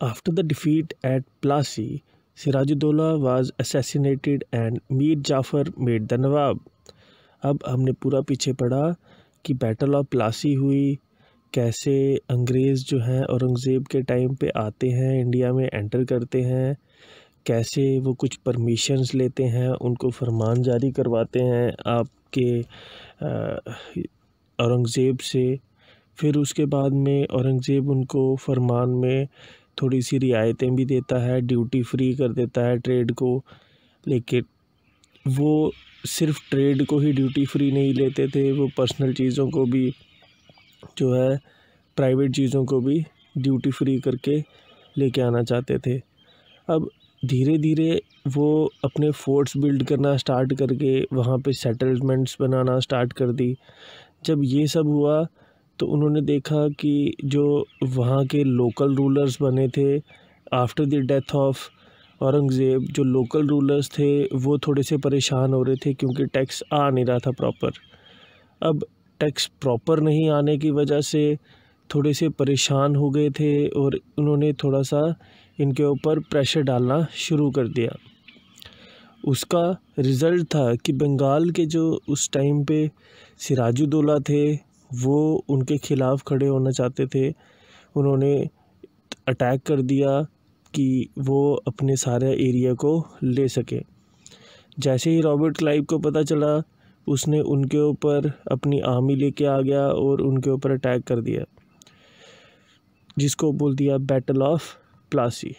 After the defeat at Plassey, sirajuddola was assassinated and mir Jafar made the nawab अब हमने पूरा पीछे पढ़ा कि बैटल ऑफ प्लासी हुई कैसे अंग्रेज़ जो हैं औरंगज़ेब के टाइम पे आते हैं इंडिया में एंटर करते हैं कैसे वो कुछ परमिशंस लेते हैं उनको फरमान जारी करवाते हैं आपके औरंगज़ेब से फिर उसके बाद में औरंगज़ेब उनको फरमान में थोड़ी सी रियायतें भी देता है ड्यूटी फ्री कर देता है ट्रेड को लेकिन वो सिर्फ ट्रेड को ही ड्यूटी फ्री नहीं लेते थे वो पर्सनल चीज़ों को भी जो है प्राइवेट चीज़ों को भी ड्यूटी फ्री करके लेके आना चाहते थे अब धीरे धीरे वो अपने फोर्ट्स बिल्ड करना स्टार्ट करके वहाँ पे सेटलमेंट्स बनाना स्टार्ट कर दी जब ये सब हुआ तो उन्होंने देखा कि जो वहाँ के लोकल रूलर्स बने थे after the death of Aurangzeb जो लोकल रूलर्स थे वो थोड़े से परेशान हो रहे थे क्योंकि टैक्स आ नहीं रहा था प्रॉपर अब टैक्स प्रॉपर नहीं आने की वजह से थोड़े से परेशान हो गए थे और उन्होंने थोड़ा सा इनके ऊपर प्रेशर डालना शुरू कर दिया उसका रिज़ल्ट था कि बंगाल के जो उस टाइम पे सिराजुद्दौला थे वो उनके ख़िलाफ़ खड़े होना चाहते थे उन्होंने अटैक कर दिया कि वो अपने सारे एरिया को ले सके जैसे ही रॉबर्ट क्लाइव को पता चला उसने उनके ऊपर अपनी आर्मी लेके आ गया और उनके ऊपर अटैक कर दिया जिसको बोल दिया battle of Plassey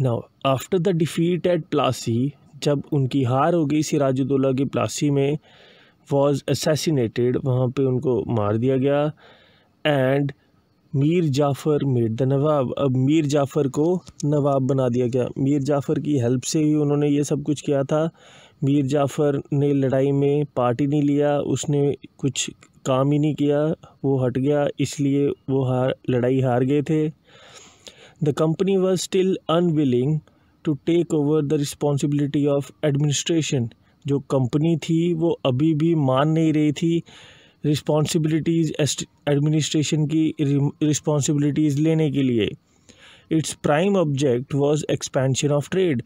now after the defeat at Plassey जब उनकी हार हो गई सिराजुद्दौला की प्लासी में वॉज असेसिनेटेड वहाँ पे उनको मार दिया गया and Mir Jafar made the nawab अब मीर जाफ़र को नवाब बना दिया गया मीर जाफ़र की हेल्प से ही उन्होंने ये सब कुछ किया था मीर जाफ़र ने लड़ाई में पार्टी नहीं लिया उसने कुछ काम ही नहीं किया वो हट गया इसलिए वो हार लड़ाई हार गए थे the company was still unwilling to take over the responsibility of administration जो कंपनी थी वो अभी भी मान नहीं रही थी रिस्पॉन्सिबिलिटीज़ एडमिनिस्ट्रेशन की रिस्पॉन्सिबिलिटीज़ लेने के लिए its prime object was expansion of trade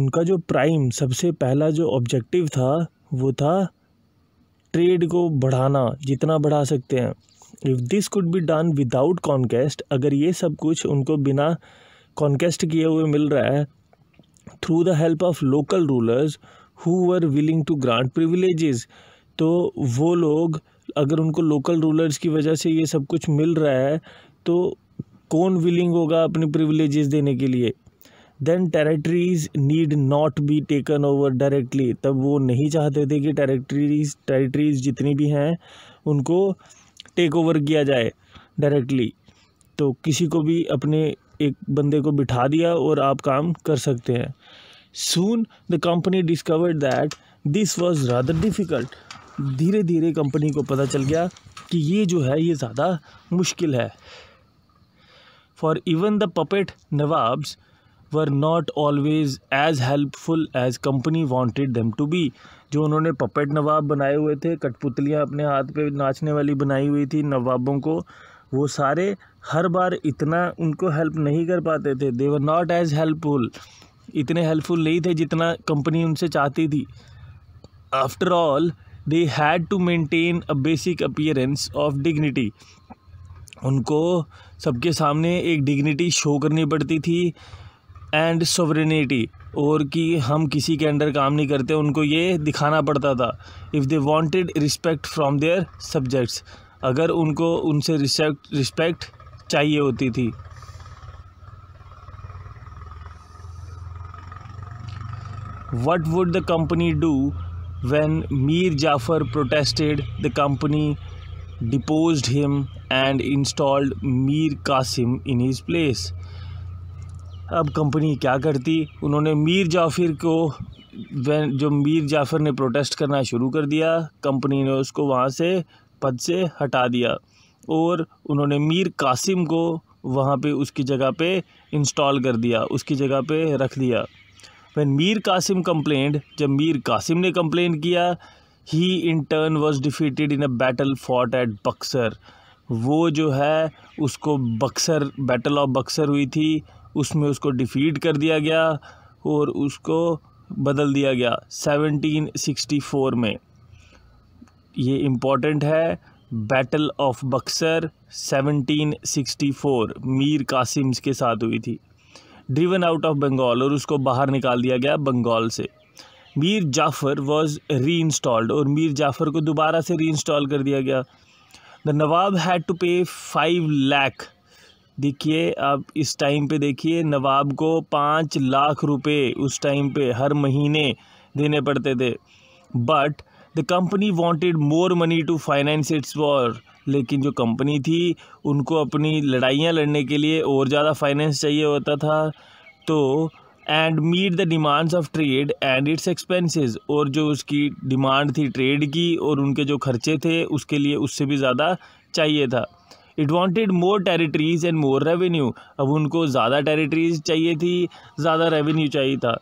उनका जो प्राइम सबसे पहला जो ऑब्जेक्टिव था वो था ट्रेड को बढ़ाना जितना बढ़ा सकते हैं if this could be done without conquest अगर ये सब कुछ उनको बिना कॉन्केस्ट किए हुए मिल रहा है through the help of local rulers who were willing to grant privileges तो वो लोग अगर उनको लोकल रूलर्स की वजह से ये सब कुछ मिल रहा है तो कौन विलिंग होगा अपने प्रिविलेजेस देने के लिए then territories need not be taken over directly तब वो नहीं चाहते थे कि टेरेटरीज टेरेटरीज जितनी भी हैं उनको टेक ओवर किया जाए डायरेक्टली तो किसी को भी अपने एक बंदे को बिठा दिया और आप काम कर सकते हैं soon the company discovered that this was rather difficult धीरे धीरे कंपनी को पता चल गया कि ये जो है ये ज़्यादा मुश्किल है for even the puppet nawabs were not always as helpful as company wanted them to be जो उन्होंने पपेट नवाब बनाए हुए थे कठपुतलियाँ अपने हाथ पे नाचने वाली बनाई हुई थी नवाबों को वो सारे हर बार इतना उनको हेल्प नहीं कर पाते थे they were not as helpful इतने हेल्पफुल नहीं थे जितना कंपनी उनसे चाहती थी after all they had to maintain a basic appearance of dignity उनको सबके सामने एक डिग्निटी शो करनी पड़ती थी एंड सोवरेनिटी और कि हम किसी के अंडर काम नहीं करते उनको ये दिखाना पड़ता था if they wanted respect from their subjects अगर उनको उनसे रिस्पेक्ट रिस्पेक्ट चाहिए होती थी What would the company do when Mir Jafar protested? The company deposed him and installed Mir Qasim in his place. अब कंपनी क्या करती उन्होंने मीर जाफिर को वैन जो मीर जाफ़र ने प्रोटेस्ट करना शुरू कर दिया कंपनी ने उसको वहाँ से पद से हटा दिया और उन्होंने मीर कासिम को वहाँ पे उसकी जगह पे इंस्टॉल कर दिया उसकी जगह पे रख दिया वैन मीर कासिम कम्प्लेंट जब मीर कासिम ने कम्प्लेंट किया he in turn was defeated in a battle fought at Buxar वो जो है उसको बक्सर बैटल ऑफ बक्सर हुई थी उसमें उसको डिफ़ीट कर दिया गया और उसको बदल दिया गया 1764 में ये इम्पॉर्टेंट है बैटल ऑफ बक्सर 1764 मीर कासिम्स के साथ हुई थी ड्रिवन आउट ऑफ बंगाल और उसको बाहर निकाल दिया गया बंगाल से Mir Jafar was reinstalled और मीर जाफ़र को दोबारा से री इंस्टॉल कर दिया गया the nawab had to pay five lakh देखिए आप इस टाइम पे देखिए नवाब को पाँच लाख रुपए उस टाइम पे हर महीने देने पड़ते थे but the company wanted more money to finance its war लेकिन जो कंपनी थी उनको अपनी लड़ाइयाँ लड़ने के लिए और ज़्यादा फाइनेंस चाहिए होता था तो and meet the demands of trade and its expenses और जो उसकी डिमांड थी ट्रेड की और उनके जो खर्चे थे उसके लिए उससे भी ज़्यादा चाहिए था it wanted more territories and more revenue अब उनको ज़्यादा टेरिटरीज चाहिए थी ज़्यादा रेवेन्यू चाहिए था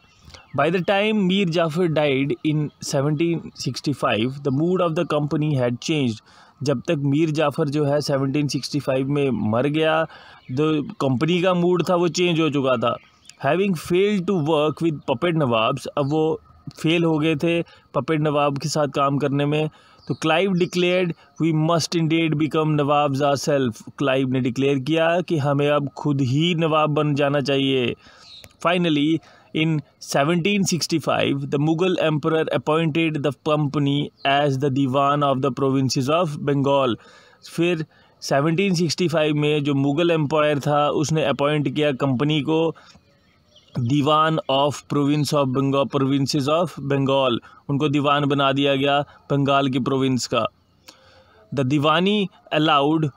By the time Mir Jafar died in 1765, the mood of the company had changed. जब तक मीर जाफ़र जो है 1765 में मर गया तो कंपनी का मूड था वो चेंज हो चुका था having fail to work with puppet nawabs अब वो फेल हो गए थे पपेट नवाब के साथ काम करने में तो Clive declared we must indeed become nawabs our self Clive ने डिक्लेयर किया कि हमें अब खुद ही नवाब बन जाना चाहिए finally In 1765, the Mughal emperor appointed the company as the Diwan of the provinces of Bengal. fir 1765 mein jo mughal empire tha usne appoint kiya company ko diwan of province of Bengal provinces of Bengal उनको दीवान बना दिया गया बंगाल की province का the diwani allowed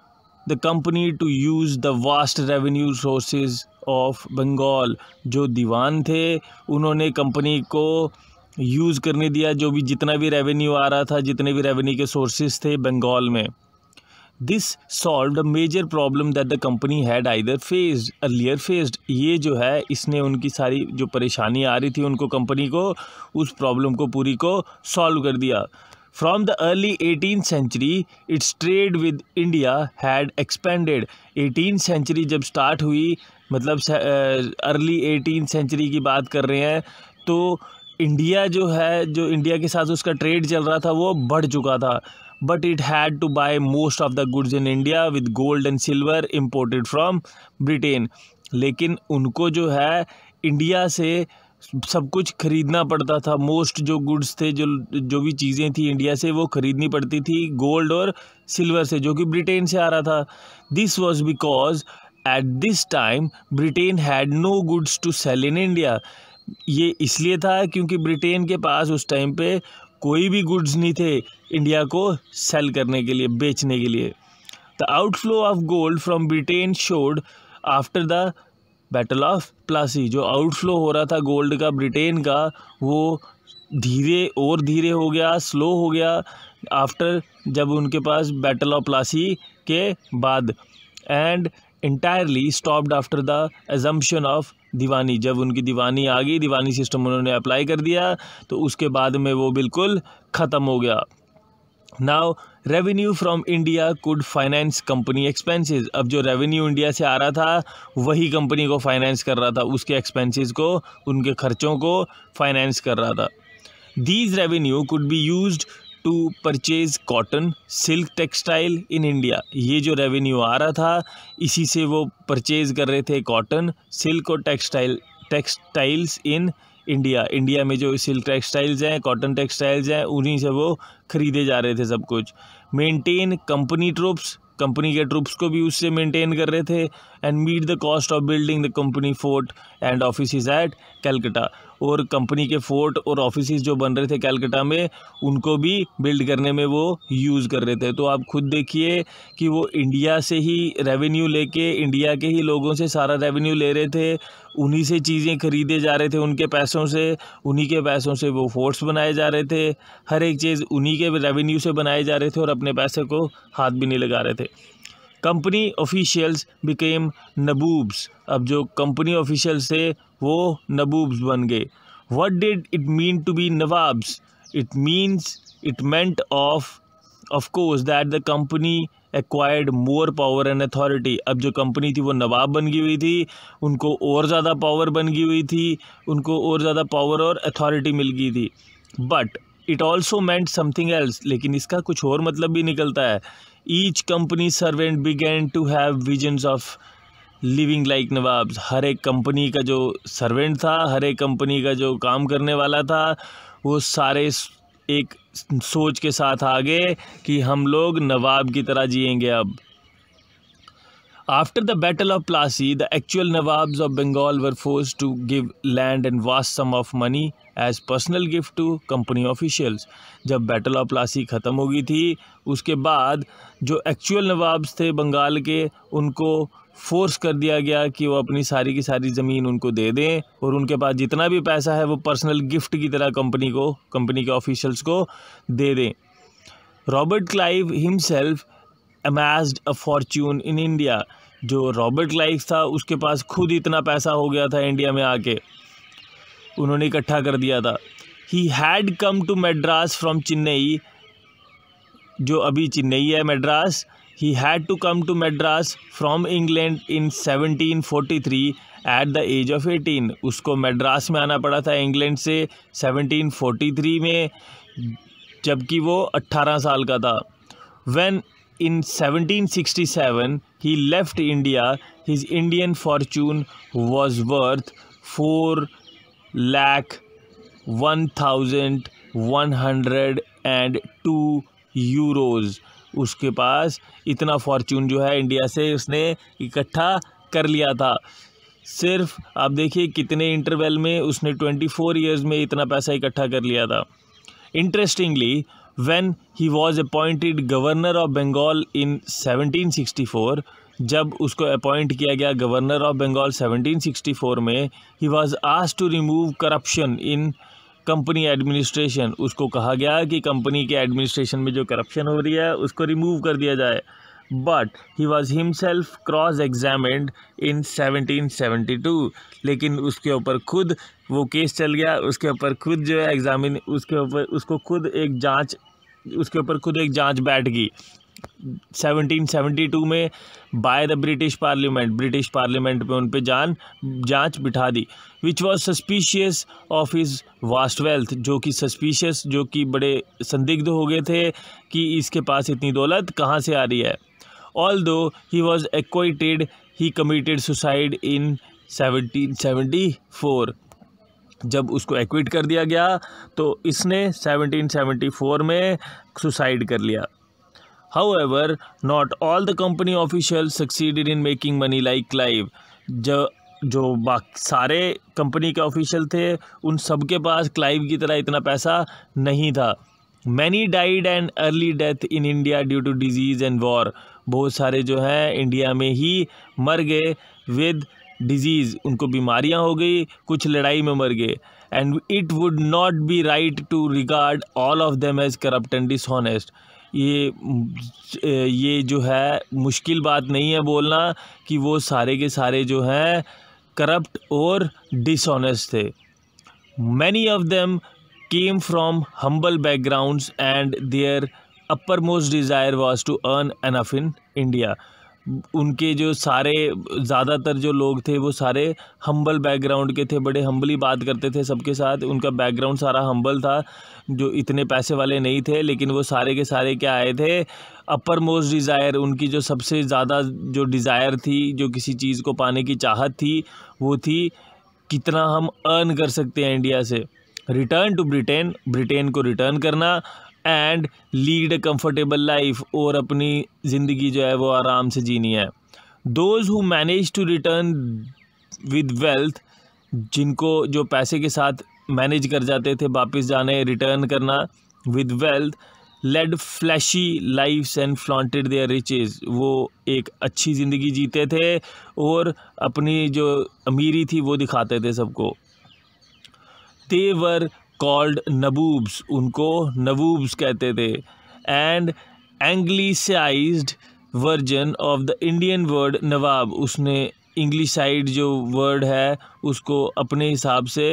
the company to use the vast revenue sources of Bengal जो दीवान थे उन्होंने कंपनी को यूज़ करने दिया जो भी जितना भी रेवेन्यू आ रहा था जितने भी रेवेन्यू के सोर्सेज थे बंगाल में this solve a major problem that the company had either faced earlier faced ये जो है इसने उनकी सारी जो परेशानी आ रही थी उनको कंपनी को उस प्रॉब्लम को पूरी को सॉल्व कर दिया from the early eighteen century its trade with India had expanded eighteen century जब स्टार्ट हुई मतलब अर्ली एटीन सेंचुरी की बात कर रहे हैं तो इंडिया जो है जो इंडिया के साथ उसका ट्रेड चल रहा था वो बढ़ चुका था but it had to buy most of the goods in India with gold and silver imported from Britain लेकिन उनको जो है इंडिया से सब कुछ खरीदना पड़ता था मोस्ट जो गुड्स थे जो जो भी चीज़ें थी इंडिया से वो ख़रीदनी पड़ती थी गोल्ड और सिल्वर से जो कि ब्रिटेन से आ रहा था this was because at this time Britain had no goods to sell in India ये इसलिए था क्योंकि ब्रिटेन के पास उस टाइम पे कोई भी गुड्स नहीं थे इंडिया को सेल करने के लिए बेचने के लिए the outflow of gold from Britain slowed after the battle of Plassey जो आउटफ्लो हो रहा था गोल्ड का ब्रिटेन का वो धीरे और धीरे हो गया स्लो हो गया आफ्टर जब उनके पास बैटल ऑफ प्लासी के बाद and entirely stopped after the assumption of Diwani जब उनकी दीवानी आ गई दीवानी सिस्टम उन्होंने अप्लाई कर दिया तो उसके बाद में वो बिल्कुल ख़त्म हो गया now revenue from India could finance company expenses अब जो रेवेन्यू इंडिया से आ रहा था वही कंपनी को फाइनेंस कर रहा था उसके एक्सपेंसेस को उनके खर्चों को फाइनेंस कर रहा था these revenue could be used to purchase cotton silk textile in India ये जो रेवेन्यू आ रहा था इसी से वो परचेज़ कर रहे थे कॉटन सिल्क और textile textiles in India India में जो सिल्क टेक्सटाइल्स हैं कॉटन टेक्सटाइल्स हैं उन्हीं से वो ख़रीदे जा रहे थे सब कुछ मेंटेन कंपनी ट्रूप्स कंपनी के ट्रूप्स को भी उससे मेंटेन कर रहे थे and meet the cost of building the company fort and office at Calcutta और कंपनी के फोर्ट और ऑफिस जो बन रहे थे कैलकटा में उनको भी बिल्ड करने में वो यूज़ कर रहे थे तो आप खुद देखिए कि वो इंडिया से ही रेवेन्यू लेके इंडिया के ही लोगों से सारा रेवेन्यू ले रहे थे उन्हीं से चीज़ें खरीदे जा रहे थे उनके पैसों से उन्हीं के पैसों से वो फोर्ट्स बनाए जा रहे थे हर एक चीज़ उन्हीं के रेवेन्यू से बनाए जा रहे थे और अपने पैसे को हाथ भी नहीं लगा रहे थे कंपनी ऑफिशियल्स बिकेम नबूब्स अब जो कंपनी ऑफिशियल्स थे वो नबूब्स बन गए what did it mean to be nawabs it means it meant of of course that the company acquired more power and authority अब जो कंपनी थी वो नवाब बन गई हुई थी उनको और ज़्यादा पावर बन गई हुई थी उनको और ज़्यादा पावर और अथॉरिटी मिल गई थी but it also meant something else लेकिन इसका कुछ और मतलब भी निकलता है each company servant began to have visions of living like nawab हर एक कंपनी का जो सर्वेंट था हर एक कंपनी का जो काम करने वाला था वो सारे एक सोच के साथ आ गए कि हम लोग नवाब की तरह जिएंगे अब after the battle of Plassey the actual nawabs of Bengal were forced to give land and vast sum of money as personal gift to company officials जब बैटल ऑफ प्लासी ख़त्म हो गई थी उसके बाद जो एक्चुअल नवाब्स थे बंगाल के उनको फोर्स कर दिया गया कि वो अपनी सारी की सारी ज़मीन उनको दे दें और उनके पास जितना भी पैसा है वो पर्सनल गिफ्ट की तरह कंपनी को कंपनी के ऑफिशल्स को दे दें Robert Clive himself amassed a fortune in India जो रॉबर्ट क्लाइव था उसके पास खुद इतना पैसा हो गया था इंडिया में आके उन्होंने इकट्ठा कर दिया था he had come to Madras from Chennai जो अभी चेन्नई है Madras he had to come to Madras from England in 1743 at the age of eighteen उसको मेड्रास में आना पड़ा था इंग्लैंड से 1743 में जबकि वो 18 साल का था one in 1767 he left India, his Indian fortune was worth 4 lakh 1102 euros उसके पास इतना फॉर्चून जो है इंडिया से उसने इकट्ठा कर लिया था सिर्फ आप देखिए कितने इंटरवल में उसने ट्वेंटी फोर ईयर्स में इतना पैसा इकट्ठा कर लिया था interestingly was he governor of governor इन Bengal सिक्सटी 1764 जब उसको अपॉइंट किया गया गवर्नर ऑफ बंगाल 1764 में he was asked to remove corruption in company administration उसको कहा गया कि कंपनी के एडमिनिस्ट्रेशन में जो करप्शन हो रही है उसको रिमूव कर दिया जाए but he was himself cross examined in 1772 लेकिन उसके ऊपर खुद वो केस चल गया उसके ऊपर खुद जो है एग्जामिन उसके ऊपर उसको खुद एक जांच उसके ऊपर खुद एक जांच बैठ गई 1772 में by the British parliament British parliament में उन पर जान जांच बिठा दी which was suspicious of his vast wealth जो कि सस्पिशियस जो कि बड़े संदिग्ध हो गए थे कि इसके पास इतनी दौलत कहाँ से आ रही है although he was acquitted he committed suicide in 1774 जब उसको एक्विट कर दिया गया तो इसने 1774 में सुसाइड कर लिया however not all the company official succeeded in making money like Clive जो जो बाकी सारे कंपनी के ऑफिशियल थे उन सब के पास क्लाइव की तरह इतना पैसा नहीं था many died and early death in India due to disease and war बहुत सारे जो हैं इंडिया में ही मर गए विद डिजीज़ उनको बीमारियां हो गई कुछ लड़ाई में मर गए and it would not be right to regard all of them as corrupt and dishonest ये ये जो है मुश्किल बात नहीं है बोलना कि वो सारे के सारे जो हैं करप्ट और डिसऑनेस्ट थे many of them came from humble background and their uppermost desire was to earn enough in India उनके जो सारे ज़्यादातर जो लोग थे वो सारे हम्बल बैकग्राउंड के थे बड़े हम्बली बात करते थे सबके साथ उनका बैकग्राउंड सारा हम्बल था जो इतने पैसे वाले नहीं थे लेकिन वो सारे के सारे क्या आए थे अपर मोस्ट डिज़ायर उनकी जो सबसे ज़्यादा जो डिज़ायर थी जो किसी चीज़ को पाने की चाहत थी वो थी कितना हम अर्न कर सकते हैं इंडिया से रिटर्न टू ब्रिटेन ब्रिटेन को रिटर्न करना and lead a comfortable life और अपनी ज़िंदगी जो है वो आराम से जीनी है those who manage to return with wealth जिनको जो पैसे के साथ मैनेज कर जाते थे वापस जाने रिटर्न करना with wealth led flashy life and flaunted their riches वो एक अच्छी ज़िंदगी जीते थे और अपनी जो अमीरी थी वो दिखाते थे सबको दे वर कॉल्ड नबूब्स उनको नबूब्स कहते थे and anglicised version of the Indian word nawab उसने इंग्लिशाइड जो वर्ड है उसको अपने हिसाब से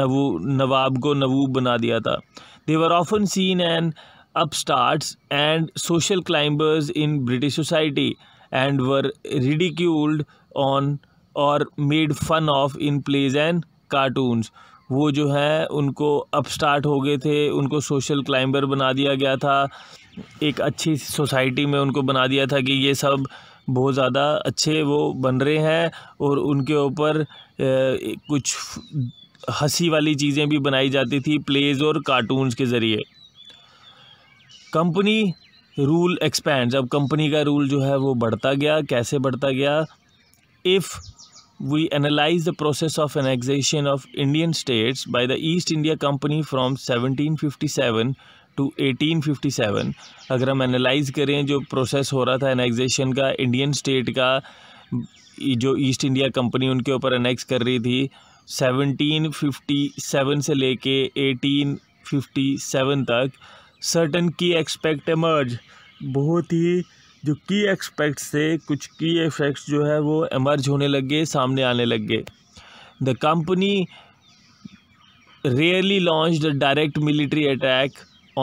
नवू नवाब को नवूब बना दिया था they were often seen and upstarts and social climbers in British society and were ridiculed on और made fun of in plays and cartoons वो जो है उनको अपस्टार्ट हो गए थे उनको सोशल क्लाइंबर बना दिया गया था एक अच्छी सोसाइटी में उनको बना दिया था कि ये सब बहुत ज़्यादा अच्छे वो बन रहे हैं और उनके ऊपर कुछ हंसी वाली चीज़ें भी बनाई जाती थी प्लेज और कार्टून्स के ज़रिए कंपनी रूल एक्सपैंड अब कंपनी का रूल जो है वो बढ़ता गया कैसे बढ़ता गया if we analyze the process of annexation of Indian states by the East India Company from 1757 to 1857 अगर हम एनालाइज करें जो प्रोसेस हो रहा था एनेक्जेशन का इंडियन स्टेट का जो ईस्ट इंडिया कंपनी उनके ऊपर एनेक्स कर रही थी 1757 से लेके 1857 तक सर्टन की एक्सपेक्ट एमर्ज बहुत ही जो की एक्सपेक्ट्स थे कुछ की इफेक्ट्स जो है वो एमर्ज होने लग गए सामने आने लग गए the company rarely launch the direct military attack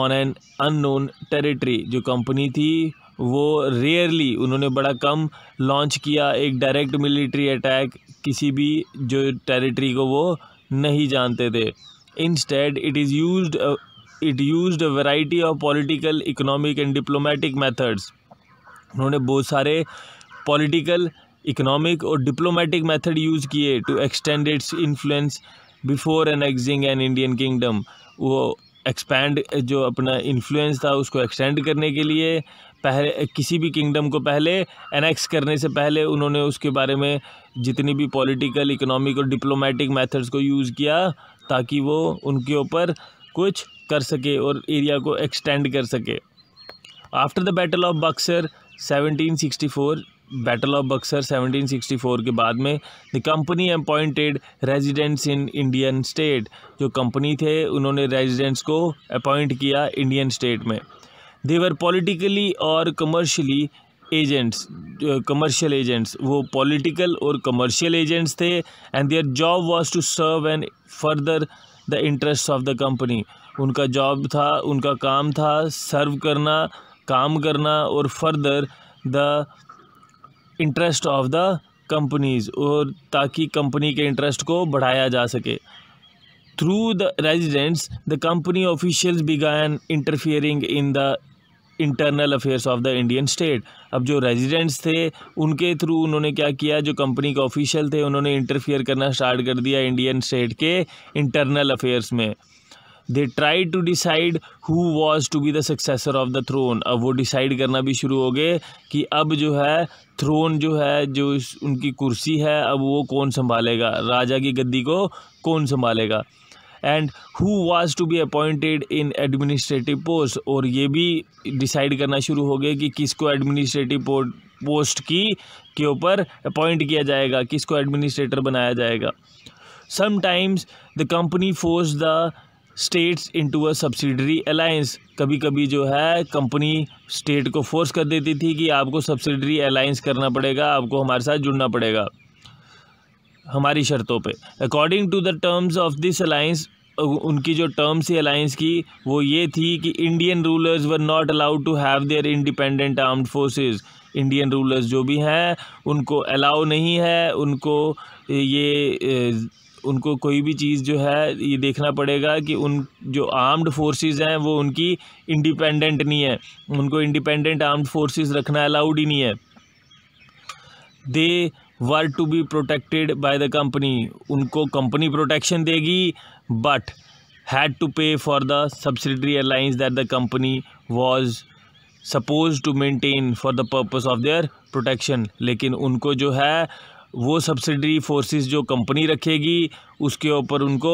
on an unknown territory जो कंपनी थी वो रेयरली उन्होंने बड़ा कम लॉन्च किया एक डायरेक्ट मिलिट्री अटैक किसी भी जो टेरिटरी को वो नहीं जानते थे instead it is use it use a variety of political economic and diplomatic methods उन्होंने बहुत सारे पॉलिटिकल इकोनॉमिक और डिप्लोमेटिक मेथड यूज़ किए to extend its influence before annexing an Indian kingdom वो एक्सपैंड जो अपना इन्फ्लुएंस था उसको एक्सटेंड करने के लिए पहले किसी भी किंगडम को पहले एनेक्स करने से पहले उन्होंने उसके बारे में जितनी भी पॉलिटिकल इकोनॉमिक और डिप्लोमेटिक मेथड्स को यूज़ किया ताकि वो उनके ऊपर कुछ कर सके और एरिया को एक्सटेंड कर सके after the battle of Buxar 1764 battle of Buxar 1764 के बाद में the company appointed residents in Indian state जो कंपनी थे उन्होंने रेजिडेंट्स को अपॉइंट किया इंडियन स्टेट में देवर पॉलिटिकली और कमर्शियली एजेंट्स कमर्शियल एजेंट्स वो पॉलिटिकल और कमर्शियल एजेंट्स थे and their job was to serve and further the interest of the company उनका जॉब था उनका काम था सर्व करना काम करना और further the interest of the companies और ताकि कंपनी के इंटरेस्ट को बढ़ाया जा सके through the residents the company officials began interfering in the internal affairs of the Indian state अब जो रेजिडेंट्स थे उनके थ्रू उन्होंने क्या किया जो कंपनी के ऑफिशियल थे उन्होंने इंटरफियर करना स्टार्ट कर दिया इंडियन स्टेट के इंटरनल अफेयर्स में they try to decide who was to be the successor of the throne अब वो डिसाइड करना भी शुरू हो गए कि अब जो है थ्रोन जो है जो उनकी कुर्सी है अब वो कौन संभालेगा राजा की गद्दी को कौन संभालेगा and who was to be appointed in administrative post और ये भी डिसाइड करना शुरू हो गए कि किसको एडमिनिस्ट्रेटिव पोस्ट की के ऊपर अपॉइंट किया जाएगा किसको एडमिनिस्ट्रेटर बनाया जाएगा sometimes the company forced the states into a subsidiary alliance कभी कभी जो है कंपनी स्टेट को फोर्स कर देती थी कि आपको सब्सिडरी अलायंस करना पड़ेगा आपको हमारे साथ जुड़ना पड़ेगा हमारी शर्तों पे according to the terms of this alliance उनकी जो टर्म्स थी अलायंस की वो ये थी कि Indian rulers were not allowed to have their independent armed forces Indian rulers जो भी हैं उनको अलाउ नहीं है उनको ये उनको कोई भी चीज़ जो है ये देखना पड़ेगा कि उन जो आर्म्ड फोर्सेस हैं वो उनकी इंडिपेंडेंट नहीं है उनको इंडिपेंडेंट आर्म्ड फोर्सेस रखना अलाउड ही नहीं है they were to be protected by the company उनको कंपनी प्रोटेक्शन देगी but had to pay for the subsidiary airlines that the company was suppose to maintain for the purpose of their protection लेकिन उनको जो है वो subsidiary forces जो company रखेगी उसके ऊपर उनको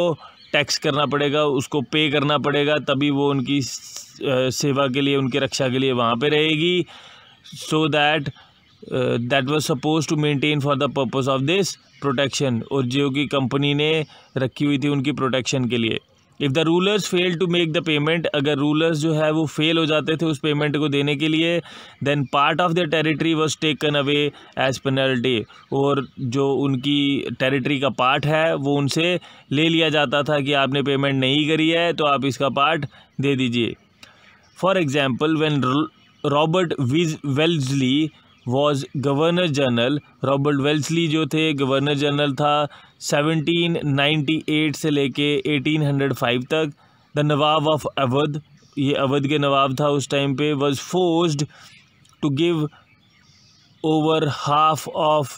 टैक्स करना पड़ेगा उसको पे करना पड़ेगा तभी वो उनकी सेवा के लिए उनके रक्षा के लिए वहाँ पे रहेगी so that that was suppose to maintain for the purpose of this protection और जो कि कंपनी ने रखी हुई थी उनकी प्रोटेक्शन के लिए if the rulers fail to make the payment अगर रूलर्स जो है वो फेल हो जाते थे उस पेमेंट को देने के लिए then part of the territory was taken away as penalty और जो उनकी टेरिटरी का पार्ट है वो उनसे ले लिया जाता था कि आपने पेमेंट नहीं करी है तो आप इसका पार्ट दे दीजिए for example when Robert Wellesley was governor general Robert Wellesley जो थे गवर्नर जनरल था 1798 से लेके 1805 तक द नवाब ऑफ अवध ये अवध के नवाब था उस टाइम पे was forced to give over half of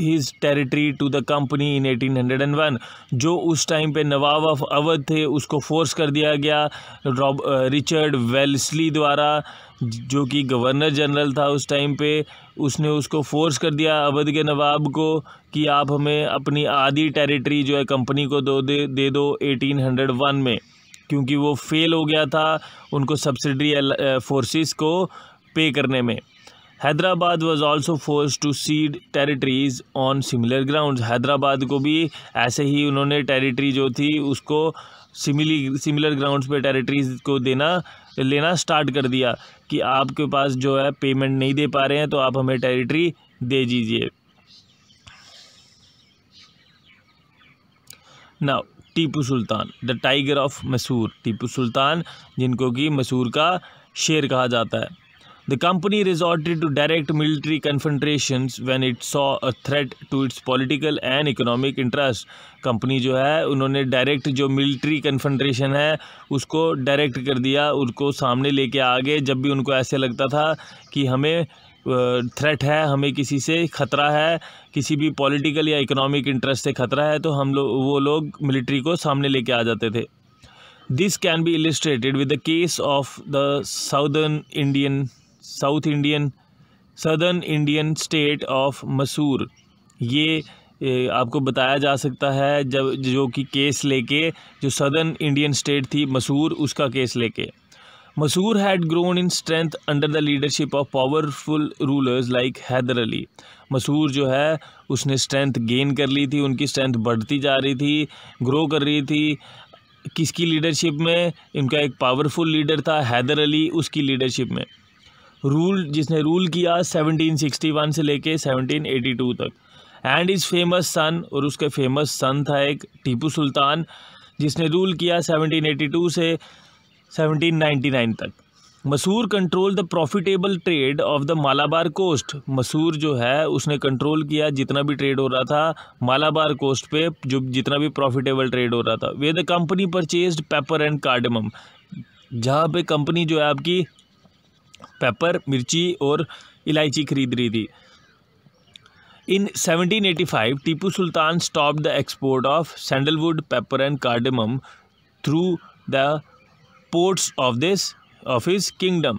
his territory to the company in 1801 जो उस टाइम पे नवाब ऑफ अवध थे उसको फोर्स कर दिया गया रॉब रिचर्ड वेल्सली द्वारा जो कि गवर्नर जनरल था उस टाइम पे उसने उसको फोर्स कर दिया अवध के नवाब को कि आप हमें अपनी आधी टेरिटरी जो है कंपनी को दो दे दे दो 1801 में क्योंकि वो फेल हो गया था उनको सब्सिडी फोर्सेस को पे करने में Hyderabad was also force to cede territories on similar grounds Hyderabad को भी ऐसे ही उन्होंने टेरिटरी जो थी उसको सिमिली सिमिलर ग्राउंड्स पे टेरिटरीज को देना लेना स्टार्ट कर दिया कि आपके पास जो है पेमेंट नहीं दे पा रहे हैं तो आप हमें टेरिटरी दे दीजिए now Tipu Sultan the tiger of Mysore Tipu सुल्तान जिनको कि मसूर का शेर कहा जाता है The company resorted to direct military confrontations when it saw a threat to its political and economic interest. Company जो है उन्होंने डायरेक्ट जो मिलिट्री कन्फेंट्रेशन है उसको डायरेक्ट कर दिया उनको सामने लेके आ गए जब भी उनको ऐसे लगता था कि हमें थ्रेट है हमें किसी से ख़तरा है किसी भी पॉलिटिकल या इकोनॉमिक इंटरेस्ट से ख़तरा है तो हम लोग वो लोग मिलिट्री को सामने लेके आ जाते थे this can be illustrated with the case of the southern Indian south Indian southern Indian state of Mysore ये आपको बताया जा सकता है जब जो कि केस लेके जो सदर्न इंडियन स्टेट थी मसूर उसका केस लेके Mysore had grown in strength under the leadership of powerful rulers like Haidar Ali Mysore जो है उसने स्ट्रेंथ गेन कर ली थी उनकी स्ट्रेंथ बढ़ती जा रही थी ग्रो कर रही थी किसकी लीडरशिप में इनका एक पावरफुल लीडर था हैदर अली उसकी लीडरशिप में रूल जिसने रूल किया 1761 से लेके 1782 तक एंड इज़ फेमस सन और उसके फेमस सन था एक टीपू सुल्तान जिसने रूल किया 1782 से 1799 तक Mysore control the profitable trade of the Malabar coast Mysore जो है उसने कंट्रोल किया जितना भी ट्रेड हो रहा था मालाबार कोस्ट पे जो जितना भी प्रॉफिटेबल ट्रेड हो रहा था where the company purchase pepper and cardamom जहाँ पे कंपनी जो है आपकी पेपर मिर्ची और इलायची खरीद रही थी in 1785 Tipu Sultan stop the export of sandalwood pepper and cardamom through the ports of this of his kingdom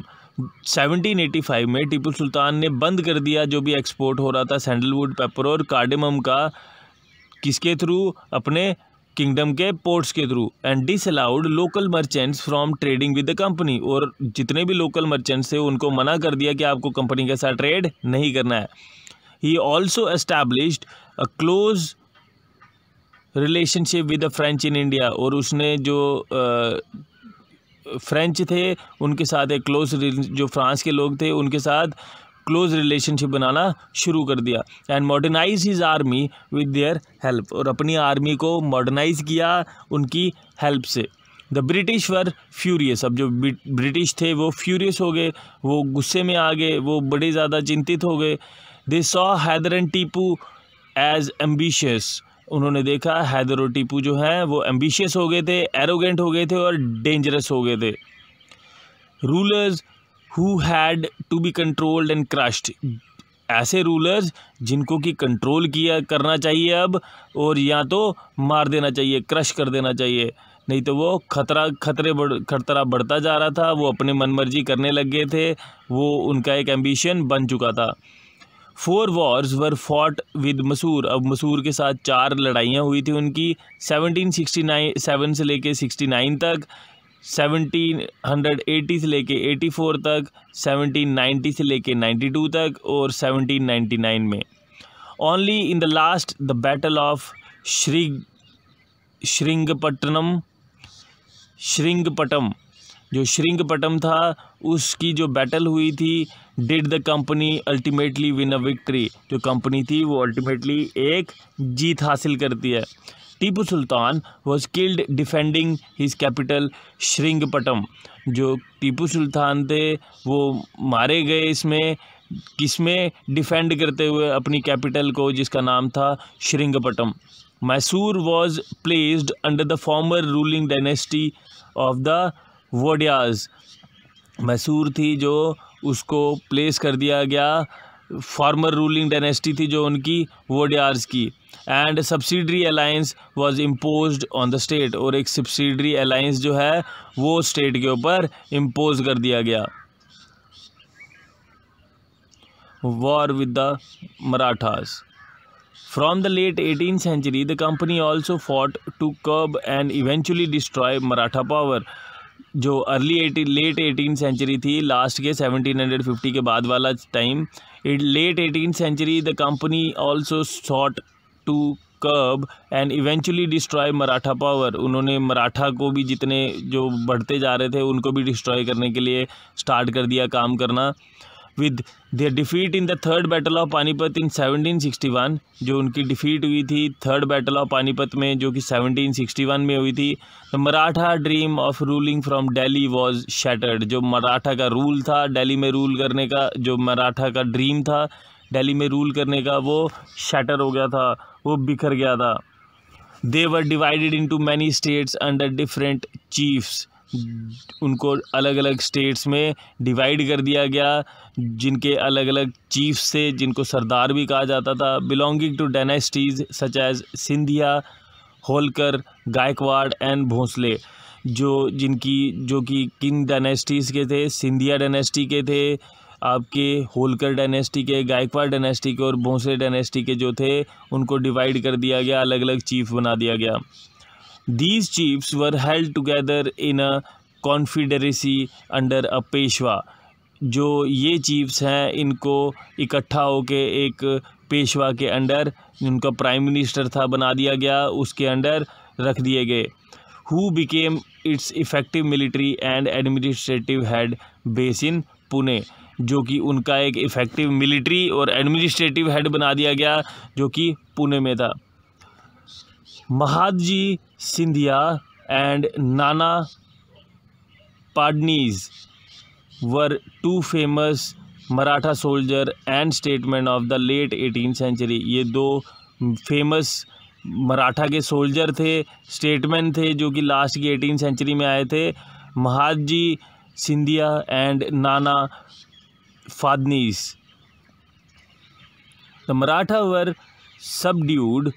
1785 में टीपू सुल्तान ने बंद कर दिया जो भी एक्सपोर्ट हो रहा था सैंडलवुड पेपर और कार्डमम का किसके थ्रू अपने किंगडम के पोर्ट्स के through and disallowed local merchants from trading with the company और जितने भी लोकल मर्चेंट्स थे उनको मना कर दिया कि आपको कंपनी के साथ ट्रेड नहीं करना है he also established a close relationship with the French in India और उसने जो फ्रेंच थे उनके साथ एक क्लोज जो फ्रांस के लोग थे उनके साथ क्लोज रिलेशनशिप बनाना शुरू कर दिया and modernise his army with their help और अपनी आर्मी को मॉडर्नाइज किया उनकी हेल्प से द ब्रिटिश वर फ्यूरियस अब जो ब्रिटिश थे वो फ्यूरियस हो गए वो गुस्से में आ गए वो बड़े ज़्यादा चिंतित हो गए they saw Hyder and Tipu as ambitious उन्होंने देखा हैदर और टीपू जो हैं वो एम्बिशियस हो गए थे एरोगेंट हो गए थे और डेंजरस हो गए थे rulers who had to be controlled and crushed ऐसे रूलर्स जिनको कि कंट्रोल किया करना चाहिए अब और या तो मार देना चाहिए क्रश कर देना चाहिए नहीं तो वो खतरा खतरे बढ़ खतरा बढ़ता जा रहा था वो अपने मनमर्जी करने लग गए थे वो उनका एक एम्बिशन बन चुका था four wars were fought with Mysore अब मसूर के साथ चार लड़ाइयाँ हुई थी उनकी सेवनटीन सिक्सटी नाइन सेवन से लेके नाइन तक सेवनटीन हंड्रेड एटी से लेके फोर तक सेवनटीन नाइन्टी से लेके टू तक और सेवनटीन नाइन्टी नाइन में only in the last the battle of Shri Seringapatam Seringapatam जो श्रृंगपटम था उसकी जो बैटल हुई थी did the company ultimately win a victory जो कंपनी थी वो अल्टीमेटली एक जीत हासिल करती है Tipu Sultan was killed defending his capital Seringapatam जो टीपू सुल्तान थे वो मारे गए इसमें किसमें डिफेंड करते हुए अपनी कैपिटल को जिसका नाम था Seringapatam Mysore was placed under the former ruling dynasty of the Wodeyars Mysore थी जो उसको प्लेस कर दिया गया फॉर्मर रूलिंग डायनेस्टी थी जो उनकी वोडियार्स की and subsidiary alliance was impose on the state और एक सब्सिडरी अलाइंस जो है वो स्टेट के ऊपर इम्पोज कर दिया गया war with the Marathas from the late eighteen century the company also fought to curb and eventually destroy Maratha power जो early eighty late eighteen century थी लास्ट के सेवनटीन हंड्रेड फिफ्टी के बाद वाला time late eighteen century the company also sought to curb and eventually destroy Maratha power उन्होंने मराठा को भी जितने जो बढ़ते जा रहे थे उनको भी डिस्ट्रॉय करने के लिए स्टार्ट कर दिया काम करना with their defeat in the third battle of Panipat in 1761 जो उनकी डिफीट हुई थी थर्ड बैटल ऑफ पानीपत में जो कि 1761 में हुई थी the Maratha dream of ruling from Delhi was shattered जो मराठा का रूल था डेली में रूल करने का जो मराठा का ड्रीम था डेली में रूल करने का वो शैटर हो गया था वो बिखर गया था they were divided to many states under different chiefs उनको अलग अलग स्टेट्स में डिवाइड कर दिया गया जिनके अलग अलग चीफ्स से जिनको सरदार भी कहा जाता था belonging to dynasties such as Scindia Holkar Gaikwad and Bhonsle जो जिनकी जो कि किन डायनेस्टीज़ के थे सिंधिया डायनेस्टी के थे आपके होलकर डायनेस्टी के गायकवाड़ डायनेस्टी के और भोंसले डायनेस्टी के जो थे उनको डिवाइड कर दिया गया अलग अलग चीफ बना दिया गया these chiefs were held together in a confederacy under a Peshwa जो ये चीफ्स हैं इनको इकट्ठा होके एक पेशवा के अंडर उनका प्राइम मिनिस्टर था बना दिया गया उसके अंडर रख दिए गए who became its effective military and administrative head base in Pune जो कि उनका एक इफ़ेक्टिव मिलिट्री और एडमिनिस्ट्रेटिव हेड बना दिया गया जो कि पुणे में था Mahadji Scindia and Nana Phadnis were two famous Maratha soldier and statement of the late eighteen century ये दो फेमस मराठा के सोल्जर थे स्टेटमैन थे जो कि लास्ट की एटीन सेंचुरी में आए थे Mahadji Scindia and Nana Phadnis The Maratha were subdued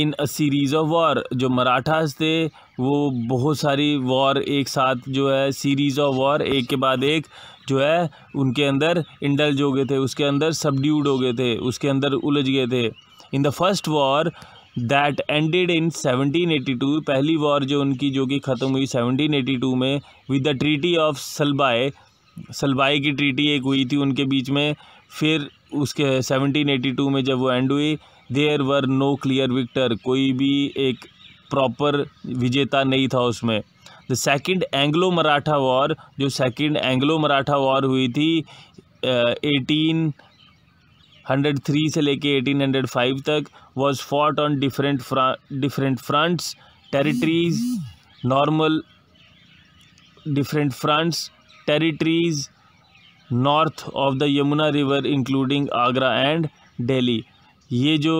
in a series of war जो मराठास थे वो बहुत सारी वॉर एक साथ जो है सीरीज़ ऑफ वॉर एक के बाद एक जो है उनके अंदर इंडल्ज हो गए थे उसके अंदर सबड्यूड हो गए थे उसके अंदर उलझ गए थे in the first war that ended in 1782 पहली वॉर जो उनकी जो कि ख़त्म हुई 1782 में with the treaty of Salbai Salbai की ट्रीटी एक हुई थी उनके बीच में फिर उसके 1782 में जब वो एंड हुई there were no clear victor कोई भी एक प्रॉपर विजेता नहीं था उसमें the second Anglo Maratha war जो सेकंड एंग्लो मराठा वॉर हुई थी एटीन हंड्रेड थ्री से लेके एटीन हंड्रेड फाइव तक was fought on different different fronts territories normal different fronts territories north of the Yamuna river including Agra and Delhi ये जो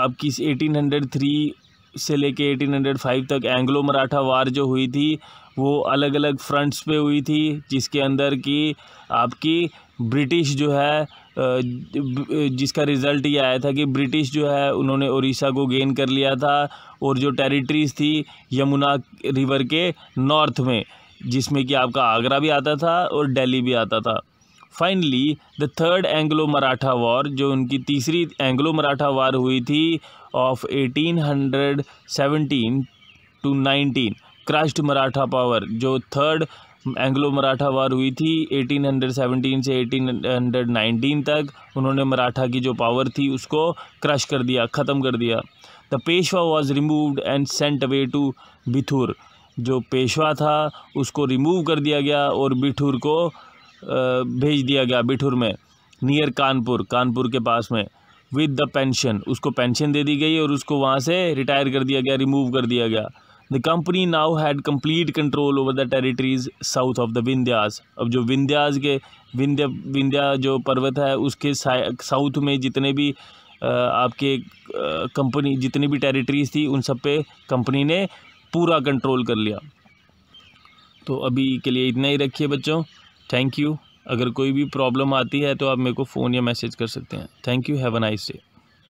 आपकी 1803 से लेके 1805 तक एंग्लो मराठा वार जो हुई थी वो अलग अलग फ्रंट्स पे हुई थी जिसके अंदर की आपकी ब्रिटिश जो है जिसका रिज़ल्ट ये आया था कि ब्रिटिश जो है उन्होंने उड़ीसा को गेन कर लिया था और जो टेरिटरीज़ थी यमुना रिवर के नॉर्थ में जिसमें कि आपका आगरा भी आता था और दिल्ली भी आता था finally the third Anglo Maratha war जो उनकी तीसरी एंग्लो मराठा वार हुई थी of 1817 to 19 crushed Maratha power जो थर्ड एंग्लो मराठा वार हुई थी 1817 से 1819 तक उन्होंने मराठा की जो पावर थी उसको क्रश कर दिया ख़त्म कर दिया the Peshwa was removed and sent away to Bithur जो पेशवा था उसको रिमूव कर दिया गया और बिठूर को भेज दिया गया बिठूर में नियर कानपुर कानपुर के पास में विद द पेंशन उसको पेंशन दे दी गई और उसको वहाँ से रिटायर कर दिया गया रिमूव कर दिया गया the company now had complete control over the territories south of the Vindhyas अब जो विंध्यास के विंध्य विंध्या जो पर्वत है उसके साउथ में जितने भी आपके कंपनी जितनी भी टेरिटरीज थी उन सब पे कंपनी ने पूरा कंट्रोल कर लिया तो अभी के लिए इतना ही रखिए बच्चों थैंक यू अगर कोई भी प्रॉब्लम आती है तो आप मेरे को फ़ोन या मैसेज कर सकते हैं thank you have a nice day